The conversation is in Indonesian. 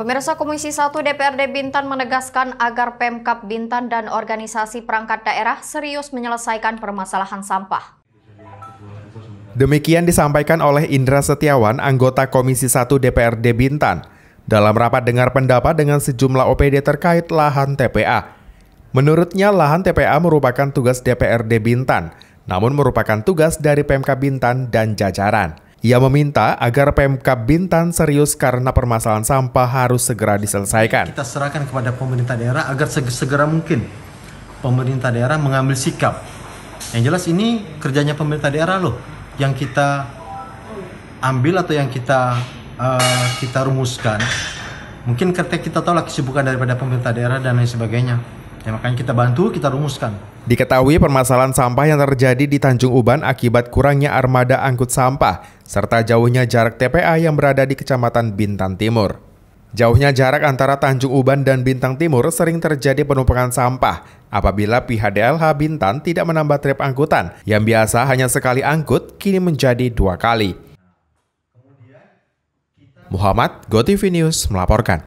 Pemirsa Komisi 1 DPRD Bintan menegaskan agar Pemkap Bintan dan organisasi perangkat daerah serius menyelesaikan permasalahan sampah. Demikian disampaikan oleh Indra Setiawan, anggota Komisi 1 DPRD Bintan, dalam rapat dengar pendapat dengan sejumlah OPD terkait lahan TPA. Menurutnya, lahan TPA merupakan tugas DPRD Bintan, namun merupakan tugas dari Pemkab Bintan dan jajaran. Ia meminta agar Pemkab Bintan serius karena permasalahan sampah harus segera diselesaikan. Kita serahkan kepada pemerintah daerah agar segera mungkin pemerintah daerah mengambil sikap. Yang jelas ini kerjanya pemerintah daerah loh yang kita ambil atau yang kita uh, kita rumuskan. Mungkin ketika kita tahu lah kesibukan daripada pemerintah daerah dan lain sebagainya. Ya, makanya kita bantu, kita rumuskan. Diketahui permasalahan sampah yang terjadi di Tanjung Uban akibat kurangnya armada angkut sampah, serta jauhnya jarak TPA yang berada di Kecamatan Bintan Timur. Jauhnya jarak antara Tanjung Uban dan Bintang Timur sering terjadi penumpukan sampah apabila pihak DLH Bintan tidak menambah trip angkutan yang biasa hanya sekali angkut kini menjadi dua kali. Muhammad Gotivinius melaporkan.